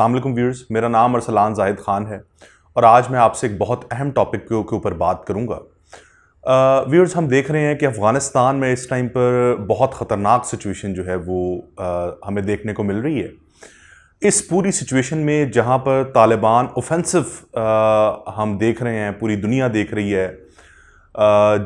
अल्लाम व्यूअर्स मेरा नाम अरसलान जाहिद ख़ान है और आज मैं आपसे एक बहुत अहम टॉपिक के ऊपर बात करूँगा व्यूअर्स हम देख रहे हैं कि अफ़गानिस्तान में इस टाइम पर बहुत ख़तरनाक सिचुएशन जो है वो आ, हमें देखने को मिल रही है इस पूरी सिचुएशन में जहाँ पर तालिबान ओफेंसिव हम देख रहे हैं पूरी दुनिया देख रही है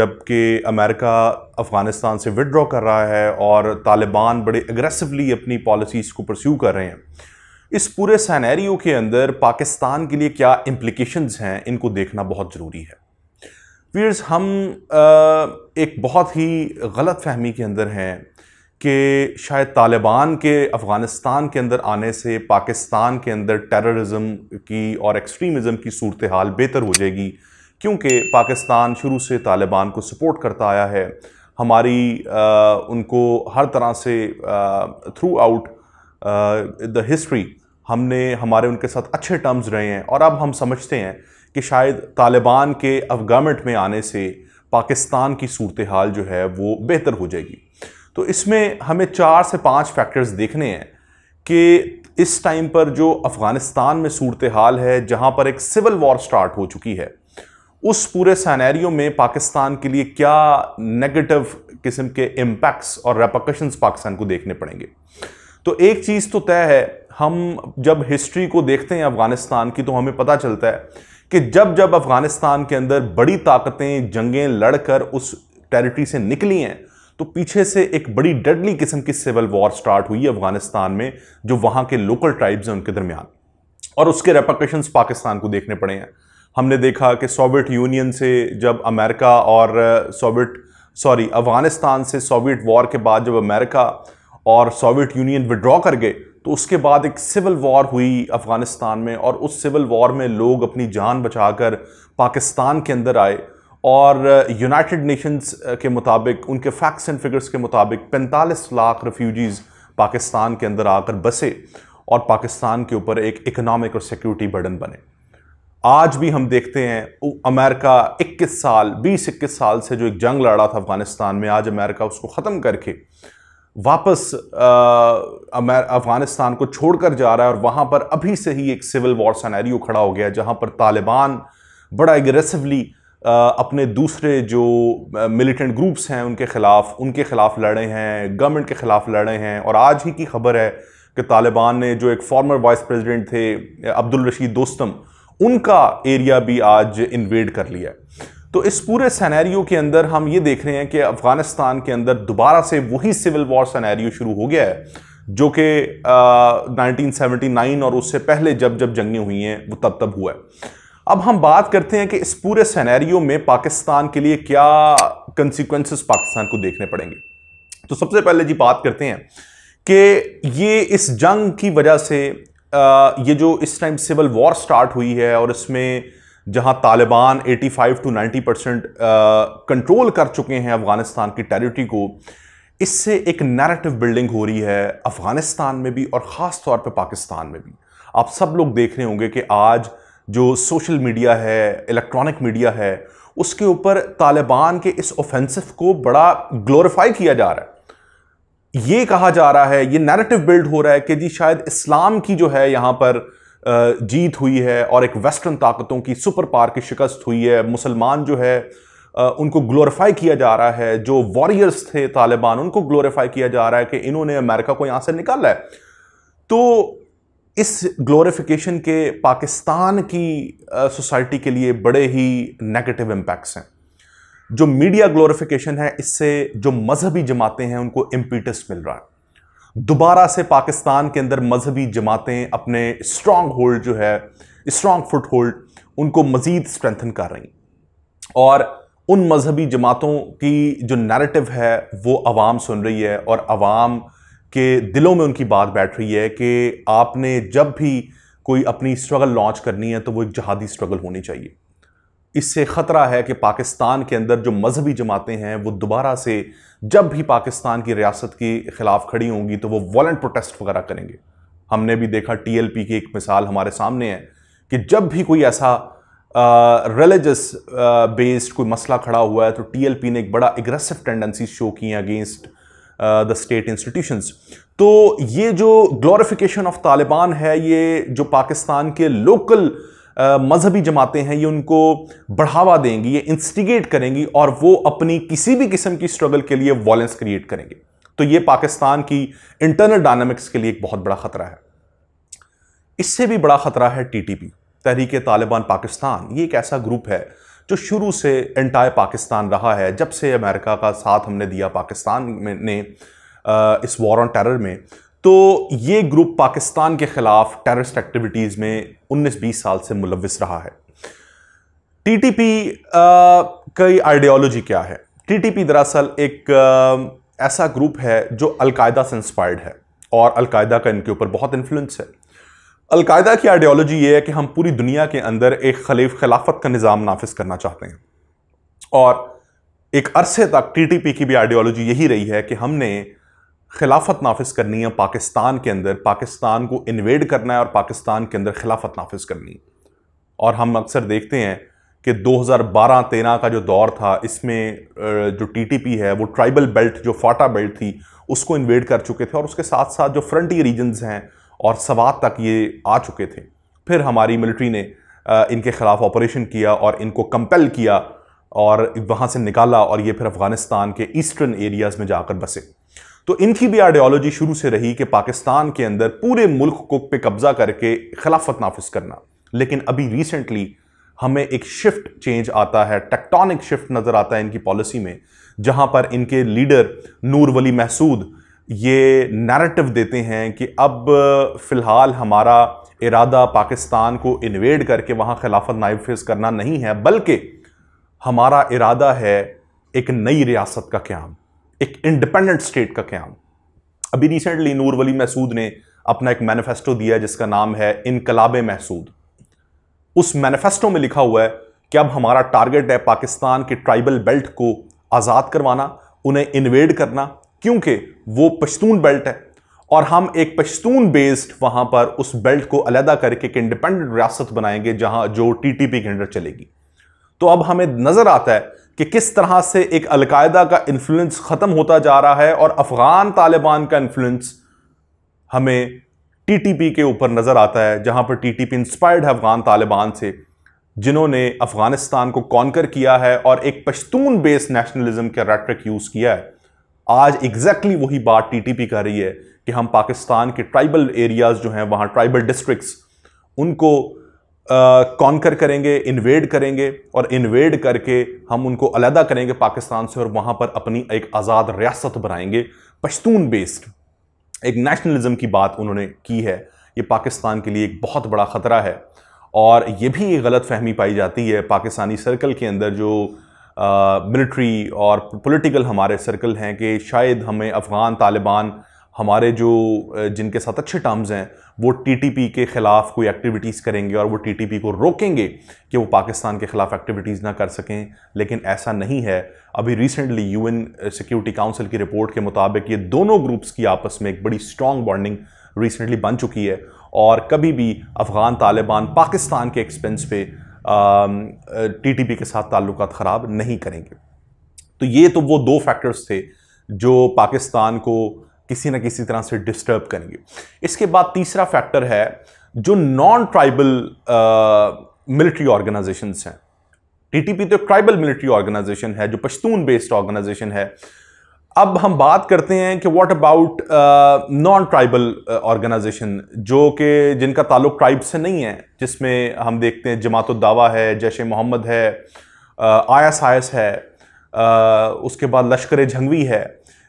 जबकि अमेरिका अफ़गानिस्तान से विड्रॉ कर रहा है और तालिबान बड़े एग्रेसिवली अपनी पॉलिसीज़ को परस्यू कर रहे हैं इस पूरे सैनैरियो के अंदर पाकिस्तान के लिए क्या इम्प्लिकेशंस हैं इनको देखना बहुत ज़रूरी है वीर्स हम एक बहुत ही गलत फहमी के अंदर हैं कि शायद तालिबान के अफ़गानिस्तान के अंदर आने से पाकिस्तान के अंदर टेररिज्म की और एक्सट्रीमिज़म की सूरत हाल बेहतर हो जाएगी क्योंकि पाकिस्तान शुरू से तालिबान को सपोर्ट करता आया है हमारी आ, उनको हर तरह से थ्रू आउट द हिस्ट्री हमने हमारे उनके साथ अच्छे टर्म्स रहे हैं और अब हम समझते हैं कि शायद तालिबान के गवर्नमेंट में आने से पाकिस्तान की सूरत हाल जो है वो बेहतर हो जाएगी तो इसमें हमें चार से पाँच फैक्टर्स देखने हैं कि इस टाइम पर जो अफ़गानिस्तान में सूरत हाल है जहाँ पर एक सिविल वॉर स्टार्ट हो चुकी है उस पूरे सैनैरियो में पाकिस्तान के लिए क्या नेगेटिव किस्म के इम्पैक्ट्स और रेपोकशंस पाकिस्तान को देखने पड़ेंगे तो एक चीज़ तो तय है हम जब हिस्ट्री को देखते हैं अफ़गानिस्तान की तो हमें पता चलता है कि जब जब अफ़गानिस्तान के अंदर बड़ी ताकतें जंगें लड़कर उस टेरिटरी से निकली हैं तो पीछे से एक बड़ी डेडली किस्म की सिविल वॉर स्टार्ट हुई अफ़गानिस्तान में जो वहाँ के लोकल ट्राइब्स हैं उनके दरमियान और उसके रेपोकेशन पाकिस्तान को देखने पड़े हैं हमने देखा कि सोवियत यूनियन से जब अमेरिका और सोवियत uh, सॉरी अफ़गानिस्तान से सोवियत वॉर के बाद जब अमेरिका और सोवियत यूनियन विड्रॉ कर गए तो उसके बाद एक सिविल वॉर हुई अफ़गानिस्तान में और उस सिविल वॉर में लोग अपनी जान बचाकर पाकिस्तान के अंदर आए और यूनाइटेड नेशंस के मुताबिक उनके फैक्ट्स एंड फिगर्स के मुताबिक 45 लाख रिफ्यूजीज़ पाकिस्तान के अंदर आकर बसे और पाकिस्तान के ऊपर एक इकनॉमिक और सिक्योरिटी बर्डन बने आज भी हम देखते हैं अमेरिका 21 साल 20 इक्कीस साल से जो एक जंग लड़ रहा था अफ़गानिस्तान में आज अमेरिका उसको ख़त्म करके वापस अफ़गानिस्तान को छोड़कर जा रहा है और वहाँ पर अभी से ही एक सिविल वॉर सनेरियो खड़ा हो गया जहाँ पर तालिबान बड़ा एग्रेसिवली अपने दूसरे जो मिलिटेंट ग्रुप्स हैं उनके ख़िलाफ़ उनके ख़िलाफ़ लड़े हैं गवर्नमेंट के ख़िलाफ़ लड़े हैं और आज ही की खबर है कि तालिबान ने जो एक फॉर्मर वाइस प्रेसिडेंट थे अब्दुल रशीद दोस्तम उनका एरिया भी आज इन्वेड कर लिया है तो इस पूरे सैनैरियो के अंदर हम ये देख रहे हैं कि अफ़गानिस्तान के अंदर दोबारा से वही सिविल वॉर सैनैरियो शुरू हो गया है जो कि 1979 और उससे पहले जब जब जंगें हुई हैं वो तब तब हुआ है अब हम बात करते हैं कि इस पूरे सनेरियो में पाकिस्तान के लिए क्या कंसिक्वेंसेस पाकिस्तान को देखने पड़ेंगे तो सबसे पहले जी बात करते हैं कि ये इस जंग की वजह से ये जो इस टाइम सिविल वॉर स्टार्ट हुई है और इसमें जहां तालिबान 85 टू 90 परसेंट कंट्रोल कर चुके हैं अफ़गानिस्तान की टेरिटरी को इससे एक नैरेटिव बिल्डिंग हो रही है अफ़गानिस्तान में भी और ख़ास तौर पे पाकिस्तान में भी आप सब लोग देख रहे होंगे कि आज जो सोशल मीडिया है इलेक्ट्रॉनिक मीडिया है उसके ऊपर तालिबान के इस ऑफेंसिव को बड़ा ग्लोरीफाई किया जा रहा है ये कहा जा रहा है ये नैरेटिव बिल्ड हो रहा है कि जी शायद इस्लाम की जो है यहाँ पर जीत हुई है और एक वेस्टर्न ताकतों की सुपर पार की शिकस्त हुई है मुसलमान जो है उनको ग्लोरीफाई किया जा रहा है जो वॉरियर्स थे तालिबान उनको ग्लोरीफाई किया जा रहा है कि इन्होंने अमेरिका को यहाँ से निकाला है तो इस ग्लोरीफिकेशन के पाकिस्तान की सोसाइटी के लिए बड़े ही नेगेटिव इम्पैक्ट्स हैं जो मीडिया ग्लोरीफिकेशन है इससे जो मजहबी जमातें हैं उनको इम्पीटस मिल रहा है दोबारा से पाकिस्तान के अंदर मजहबी जमातें अपने स्ट्रॉन्ग होल्ड जो है स्ट्रॉन्ग फुट होल्ड उनको मज़ीद स्ट्रेंथन कर रही और उन मजहबी जमातों की जो नैरेटिव है वो आवाम सुन रही है और आवाम के दिलों में उनकी बात बैठ रही है कि आपने जब भी कोई अपनी स्ट्रगल लॉन्च करनी है तो वो एक जहादी स्ट्रगल होनी चाहिए इससे ख़तरा है कि पाकिस्तान के अंदर जो मजहबी जमातें हैं वो दोबारा से जब भी पाकिस्तान की रियासत के ख़िलाफ़ खड़ी होंगी तो वो वॉलेंट प्रोटेस्ट वगैरह करेंगे हमने भी देखा टीएलपी की एक मिसाल हमारे सामने है कि जब भी कोई ऐसा रिलीजस बेस्ड कोई मसला खड़ा हुआ है तो टीएलपी ने एक बड़ा एग्रेसिव टेंडेंसी शो की अगेंस्ट द स्टेट इंस्टीट्यूशंस तो ये जो ग्लोरिफिकेशन ऑफ तालिबान है ये जो पाकिस्तान के लोकल uh, मजहबी जमातें हैं ये उनको बढ़ावा देंगी ये इंस्टिगेट करेंगी और वो अपनी किसी भी किस्म की स्ट्रगल के लिए वॉलेंस क्रिएट करेंगे तो ये पाकिस्तान की इंटरनल डायनामिक्स के लिए एक बहुत बड़ा खतरा है इससे भी बड़ा खतरा है टीटीपी तहरीक तालिबान पाकिस्तान ये एक ऐसा ग्रुप है जो शुरू से एंटायर पाकिस्तान रहा है जब से अमेरिका का साथ हमने दिया पाकिस्तान में ने इस वॉर ऑन टेरर में तो ये ग्रुप पाकिस्तान के ख़िलाफ़ टेररिस्ट एक्टिविटीज़ में 19-20 साल से मुलविस रहा है टीटीपी का आइडियोलॉजी क्या है टीटीपी दरअसल एक आ, ऐसा ग्रुप है जो अलकायदा से इंस्पायर्ड है और अलकायदा का इनके ऊपर बहुत इन्फ्लुएंस है अलकायदा की आइडियोलॉजी ये है कि हम पूरी दुनिया के अंदर एक खलीफ खिलाफत का निज़ाम नाफिज करना चाहते हैं और एक अरसे तक टीटीपी की भी आइडियोलॉजी यही रही है कि हमने खिलाफत नाफिज करनी है पाकिस्तान के अंदर पाकिस्तान को इन्वेड करना है और पाकिस्तान के अंदर खिलाफत नाफिज करनी है और हम अक्सर देखते हैं कि 2012-13 का जो दौर था इसमें जो टीटीपी है वो ट्राइबल बेल्ट जो फाटा बेल्ट थी उसको इन्वेड कर चुके थे और उसके साथ साथ जो फ्रंटी रीजन्स हैं और सवात तक ये आ चुके थे फिर हमारी मिलिट्री ने इनके ख़िलाफ़ ऑपरेशन किया और इनको कंपेल किया और वहाँ से निकाला और ये फिर अफ़गानिस्तान के ईस्टर्न एरियाज़ में जाकर बसे तो इनकी भी आइडियोलॉजी शुरू से रही कि पाकिस्तान के अंदर पूरे मुल्क को पे कब्जा करके खिलाफत नाफिज करना लेकिन अभी रिसेंटली हमें एक शिफ्ट चेंज आता है टेक्टोनिक शिफ्ट नज़र आता है इनकी पॉलिसी में जहां पर इनके लीडर नूर वली महसूद ये नैरेटिव देते हैं कि अब फ़िलहाल हमारा इरादा पाकिस्तान को इन्वेड करके वहाँ खिलाफत नाफिज करना नहीं है बल्कि हमारा इरादा है एक नई रियासत का क्याम एक इंडिपेंडेंट स्टेट का क्याम अभी रिसेंटली नूर वली महसूद ने अपना एक मैनिफेस्टो दिया है जिसका नाम है इनकलाब महसूद उस मैनिफेस्टो में लिखा हुआ है कि अब हमारा टारगेट है पाकिस्तान के ट्राइबल बेल्ट को आज़ाद करवाना उन्हें इन्वेड करना क्योंकि वो पश्तून बेल्ट है और हम एक पश्तून बेस्ड वहाँ पर उस बेल्ट को अलहदा करके एक इंडिपेंडेंट रियासत बनाएंगे जहाँ जो टीटीपी के अंडर चलेगी तो अब हमें नज़र आता है कि किस तरह से एक अलकायदा का इन्फ्लुएंस ख़त्म होता जा रहा है और अफ़गान तालिबान का इन्फ्लुएंस हमें टीटीपी के ऊपर नज़र आता है जहां पर टीटीपी इंस्पायर्ड है अफ़गान तालिबान से जिन्होंने अफ़गानिस्तान को कॉन्कर किया है और एक पश्तून बेस्ड नेशनलिज्म का रेट्रिक यूज़ किया है आज एग्जैक्टली exactly वही बात टीटीपी कर रही है कि हम पाकिस्तान के ट्राइबल एरियाज़ जो हैं वहाँ ट्राइबल डिस्ट्रिक्स उनको कॉन्कर uh, करेंगे इन्वेड करेंगे और इन्वेड करके हम उनको अलहदा करेंगे पाकिस्तान से और वहाँ पर अपनी एक आज़ाद रियासत बनाएंगे पश्तून बेस्ड एक नेशनलिज्म की बात उन्होंने की है ये पाकिस्तान के लिए एक बहुत बड़ा ख़तरा है और ये भी गलत फहमी पाई जाती है पाकिस्तानी सर्कल के अंदर जो मिलिट्री और पॉलिटिकल हमारे सर्कल हैं कि शायद हमें अफ़गान तालिबान हमारे जो जिनके साथ अच्छे टर्म्स हैं वो टीटीपी के ख़िलाफ़ कोई एक्टिविटीज़ करेंगे और वो टीटीपी को रोकेंगे कि वो पाकिस्तान के ख़िलाफ़ एक्टिविटीज़ ना कर सकें लेकिन ऐसा नहीं है अभी रिसेंटली यूएन सिक्योरिटी काउंसिल की रिपोर्ट के मुताबिक ये दोनों ग्रुप्स की आपस में एक बड़ी स्ट्रॉन्ग बॉन्डिंग रिसेंटली बन चुकी है और कभी भी अफ़गान तालिबान पाकिस्तान के एक्सपेंस पे टी टी पी के साथ ताल्लुक ख़राब नहीं करेंगे तो ये तो वो दो फैक्टर्स थे जो पाकिस्तान को किसी ना किसी तरह से डिस्टर्ब करेंगे इसके बाद तीसरा फैक्टर है जो नॉन ट्राइबल मिलिट्री ऑर्गेनाइजेशन हैं टीटीपी तो ट्राइबल मिलिट्री ऑर्गेनाइजेशन है जो पश्तून बेस्ड ऑर्गेनाइजेशन है अब हम बात करते हैं कि what about non tribal organisation जो कि जिनका ताल्लुक ट्राइब से नहीं है जिसमें हम देखते हैं जमात दावा है जैश मोहम्मद है आई एस है आ, उसके बाद लश्कर झंगवी है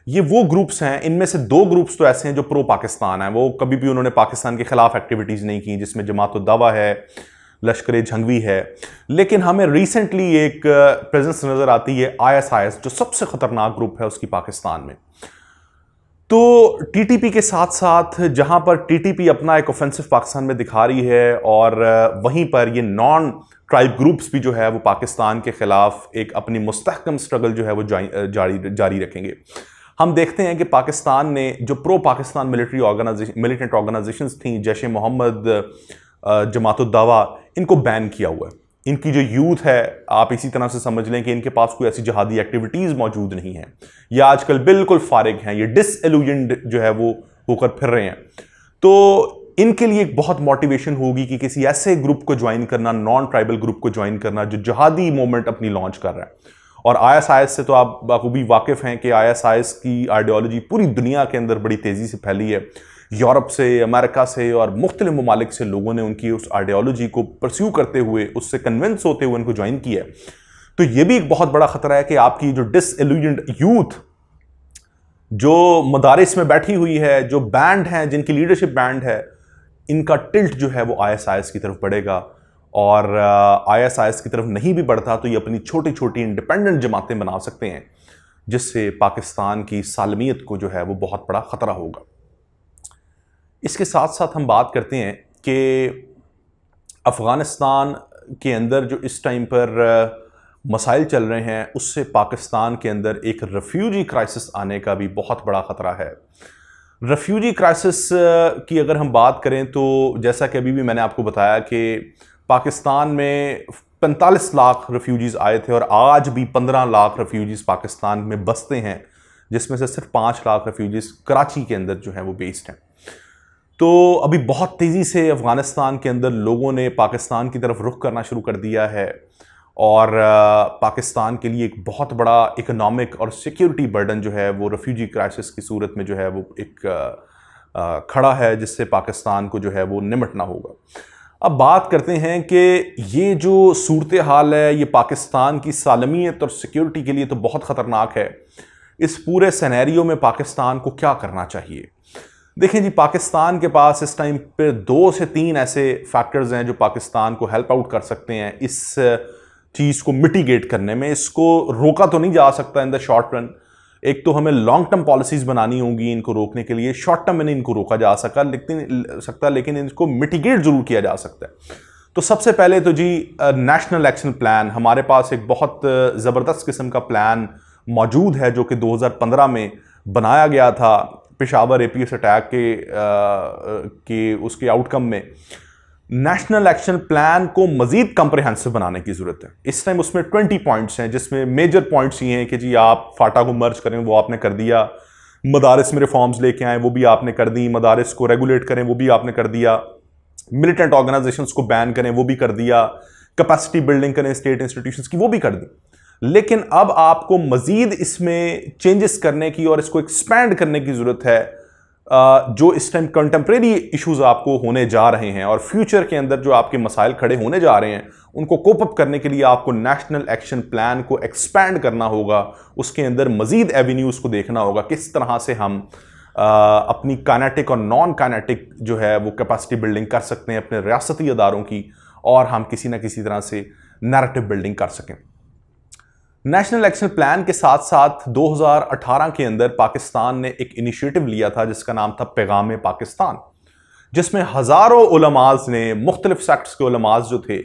ये वो ग्रुप्स हैं इनमें से दो ग्रुप्स तो ऐसे हैं जो प्रो पाकिस्तान हैं वो कभी भी उन्होंने पाकिस्तान के खिलाफ एक्टिविटीज़ नहीं की जिसमें जमात दावा है लश्कर झंगवी है लेकिन हमें रिसेंटली एक प्रेजेंस नज़र आती है आईएसआईएस जो सबसे ख़तरनाक ग्रुप है उसकी पाकिस्तान में तो टीटीपी के साथ साथ जहां पर टीटीपी अपना एक ऑफेंसिव पाकिस्तान में दिखा रही है और वहीं पर ये नॉन ट्राइब ग्रुप्स भी जो है वो पाकिस्तान के ख़िलाफ़ एक अपनी मुस्तकम स्ट्रगल जो है वो जारी जारी रखेंगे हम देखते हैं कि पाकिस्तान ने जो pro Pakistan military organisation militant organisation थी जैश मोहम्मद जमातुद्दावा इनको बैन किया हुआ है इनकी जो यूथ है आप इसी तरह से समझ लें कि इनके पास कोई ऐसी जहादी एक्टिविटीज़ मौजूद नहीं है या आजकल बिल्कुल फारिग हैं ये डिसएलूजेंड जो है वो होकर फिर रहे हैं तो इनके लिए एक बहुत मोटिवेशन होगी कि किसी ऐसे ग्रुप को ज्वाइन करना नॉन ट्राइबल ग्रुप को ज्वाइन करना जो जहादी मोमेंट अपनी लॉन्च कर रहा है और आई से तो आप बखूबी वाकिफ़ हैं कि आई की आइडियोलॉजी पूरी दुनिया के अंदर बड़ी तेज़ी से फैली है यूरोप से अमेरिका से और मुख्तलि ममालिक से लोगों ने उनकी उस आइडियोलॉजी को परस्यू करते हुए उससे कन्विंस होते हुए उनको ज्वाइन किया है तो ये भी एक बहुत बड़ा ख़तरा है कि आपकी जो डिसल्यूजेंड यूथ जो मदारस में बैठी हुई है जो बैंड हैं जिनकी लीडरशिप बैंड है इनका टिल्ट जो है वो आई की तरफ बढ़ेगा और आईएसआईएस uh, की तरफ नहीं भी बढ़ता तो ये अपनी छोटी छोटी इंडिपेंडेंट जमातें बना सकते हैं जिससे पाकिस्तान की सालमियत को जो है वो बहुत बड़ा ख़तरा होगा इसके साथ साथ हम बात करते हैं कि अफ़गानिस्तान के अंदर जो इस टाइम पर uh, मसाइल चल रहे हैं उससे पाकिस्तान के अंदर एक रेफ्यूजी क्राइसिस आने का भी बहुत बड़ा ख़तरा है रेफ्यूजी क्राइसिस uh, की अगर हम बात करें तो जैसा कि अभी भी मैंने आपको बताया कि पाकिस्तान में पैंतालीस लाख रेफ्यूजीज़ आए थे और आज भी पंद्रह लाख रेफ्यूजीज़ पाकिस्तान में बसते हैं जिसमें से सिर्फ पाँच लाख रेफ्यूजीज़ कराची के अंदर जो हैं वो बेस्ड हैं तो अभी बहुत तेज़ी से अफ़गानिस्तान के अंदर लोगों ने पाकिस्तान की तरफ रुख करना शुरू कर दिया है और पाकिस्तान के लिए एक बहुत बड़ा इकोनॉमिक और सिक्योरिटी बर्डन जो है वो रेफ्यूजी क्राइसिस की सूरत में जो है वो एक खड़ा है जिससे पाकिस्तान को जो है वो निमटना होगा अब बात करते हैं कि ये जो सूरत हाल है ये पाकिस्तान की सालमियत और सिक्योरिटी के लिए तो बहुत ख़तरनाक है इस पूरे सिनेरियो में पाकिस्तान को क्या करना चाहिए देखें जी पाकिस्तान के पास इस टाइम पर दो से तीन ऐसे फैक्टर्स हैं जो पाकिस्तान को हेल्प आउट कर सकते हैं इस चीज़ को मिटिगेट करने में इसको रोका तो नहीं जा सकता इन द शॉर्ट रन एक तो हमें लॉन्ग टर्म पॉलिसीज बनानी होंगी इनको रोकने के लिए शॉर्ट टर्म में नहीं इनको रोका जा सका लेकिन सकता लेकिन इनको मिटिगेट जरूर किया जा सकता है तो सबसे पहले तो जी नेशनल एक्शन प्लान हमारे पास एक बहुत ज़बरदस्त किस्म का प्लान मौजूद है जो कि 2015 में बनाया गया था पिशावर एपीएस अटैक के आ, के उसके आउटकम में नेशनल एक्शन प्लान को मजीद कम्प्रहेंसिव बनाने की ज़रूरत है इस टाइम उसमें ट्वेंटी पॉइंट्स हैं जिसमें मेजर पॉइंट्स ये हैं कि जी आप फाटा को मर्ज करें वो आपने कर दिया मदारस में रिफॉर्म्स लेके आएँ वो भी आपने कर दी मदारस को रेगुलेट करें वो भी आपने कर दिया मिलिटेंट ऑर्गेनाइजेशन को बैन करें वो भी कर दिया कैपेसिटी बिल्डिंग करें स्टेट इंस्टीट्यूशन की वो भी कर दी लेकिन अब आपको मज़ीद इसमें चेंजेस करने की और इसको एक्सपैंड करने की ज़रूरत है जो इस टाइम कंटेम्प्रेरी इश्यूज आपको होने जा रहे हैं और फ्यूचर के अंदर जो आपके मसाइल खड़े होने जा रहे हैं उनको कोप अप करने के लिए आपको नेशनल एक्शन प्लान को एक्सपैंड करना होगा उसके अंदर मजीद एवेन्यूज़ को देखना होगा किस तरह से हम आ, अपनी कानेटिक और नॉन कानेटिक जो है वो कैपेसिटी बिल्डिंग कर सकते हैं अपने रियासती अदारों की और हम किसी ना किसी तरह से नैरेटिव बिल्डिंग कर सकें नेशनल एक्शन प्लान के साथ साथ 2018 के अंदर पाकिस्तान ने एक इनिशिएटिव लिया था जिसका नाम था पैगाम पाकिस्तान जिसमें हज़ारों उलमाज ने मुख्तलिफ सेक्ट्स के उलमाज जो थे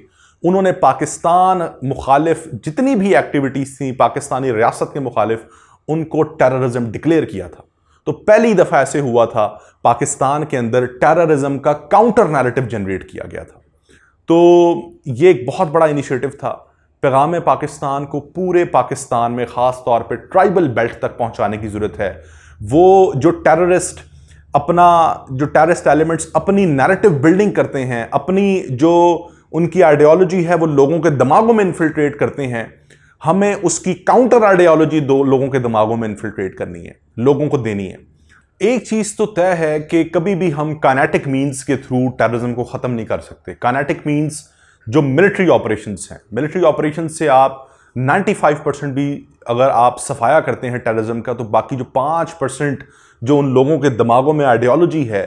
उन्होंने पाकिस्तान मुखालिफ जितनी भी एक्टिविटीज़ थी पाकिस्तानी रियासत के मुखालिफ उनको टेररिज्म डिक्लेयर किया था तो पहली दफ़ा ऐसे हुआ था पाकिस्तान के अंदर टेररिज्म का काउंटर नैरेटिव जनरेट किया गया था तो ये एक बहुत बड़ा इनिशिएटिव था पैगाम पाकिस्तान को पूरे पाकिस्तान में ख़ास तौर पर ट्राइबल बेल्ट तक पहुँचाने की ज़रूरत है वो जो टेररिस्ट अपना जो टेररिस्ट एलिमेंट्स अपनी नैरेटिव बिल्डिंग करते हैं अपनी जो उनकी आइडियोलॉजी है वो लोगों के दिमागों में इन्फिल्ट्रेट करते हैं हमें उसकी काउंटर आइडियोलॉजी दो लोगों के दिमागों में इन्फिल्ट्रेट करनी है लोगों को देनी है एक चीज़ तो तय है कि कभी भी हम कानेटिक मीन्स के थ्रू टेररिज्म को ख़त्म नहीं कर सकते कानेटिक मीन्स जो मिलिट्री ऑपरेशंस हैं मिलिट्री ऑपरेशन से आप 95 परसेंट भी अगर आप सफाया करते हैं टेररिज्म का तो बाकी जो पाँच परसेंट जो उन लोगों के दिमागों में आइडियोलॉजी है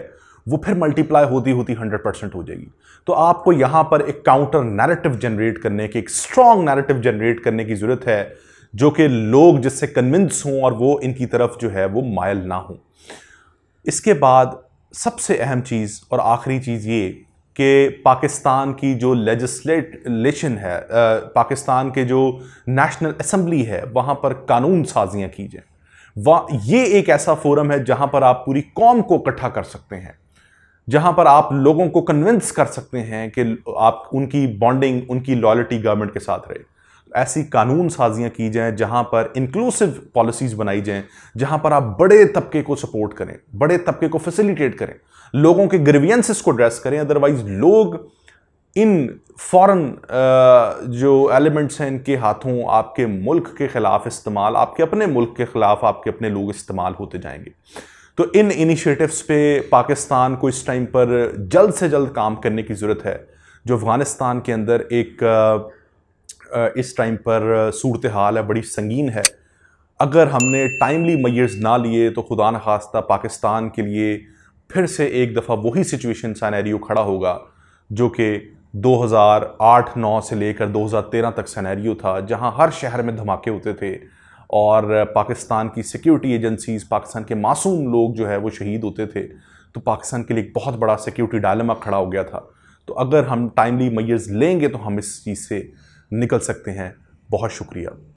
वो फिर मल्टीप्लाई होती होती हंड्रेड परसेंट हो जाएगी तो आपको यहाँ पर एक काउंटर नैरेटिव जनरेट करने की एक स्ट्रॉन्ग नैरेटिव जनरेट करने की ज़रूरत है जो कि लोग जिससे कन्विंस हों और वो इनकी तरफ जो है वो मायल ना हों इसके बाद सबसे अहम चीज़ और आखिरी चीज़ ये कि पाकिस्तान की जो लेजिस्लेशन है आ, पाकिस्तान के जो नेशनल असम्बली है वहाँ पर कानून साजियाँ की जाएँ वह ये एक ऐसा फोरम है जहाँ पर आप पूरी कौम को इकट्ठा कर सकते हैं जहाँ पर आप लोगों को कन्विंस कर सकते हैं कि आप उनकी बॉन्डिंग उनकी लॉयल्टी गवर्नमेंट के साथ रहे ऐसी कानून साजियाँ की जाएँ जहाँ पर इंक्लूसिव पॉलिसीज़ बनाई जाएँ जहाँ पर आप बड़े तबके को सपोर्ट करें बड़े तबके को फैसिलिटेट करें लोगों के ग्रीवियंसेस को ड्रेस करें अदरवाइज लोग इन फॉरेन जो एलिमेंट्स हैं इनके हाथों आपके मुल्क के ख़िलाफ़ इस्तेमाल आपके अपने मुल्क के ख़िलाफ़ आपके अपने लोग इस्तेमाल होते जाएंगे तो इन इनिशिएटिव्स पे पाकिस्तान को इस टाइम पर जल्द से जल्द काम करने की ज़रूरत है जो अफ़गानिस्तान के अंदर एक इस टाइम पर सूरत हाल है बड़ी संगीन है अगर हमने टाइमली मैर्स ना लिए तो खुदा न खास्ता पाकिस्तान के लिए फिर से एक दफ़ा वही सिचुएशन सैनैरियो खड़ा होगा जो कि 2008-9 से लेकर 2013 तक सैनैरियो था जहां हर शहर में धमाके होते थे और पाकिस्तान की सिक्योरिटी एजेंसीज पाकिस्तान के मासूम लोग जो है वो शहीद होते थे तो पाकिस्तान के लिए एक बहुत बड़ा सिक्योरिटी डायलमा खड़ा हो गया था तो अगर हम टाइमली मैयर्स लेंगे तो हम इस चीज़ से निकल सकते हैं बहुत शुक्रिया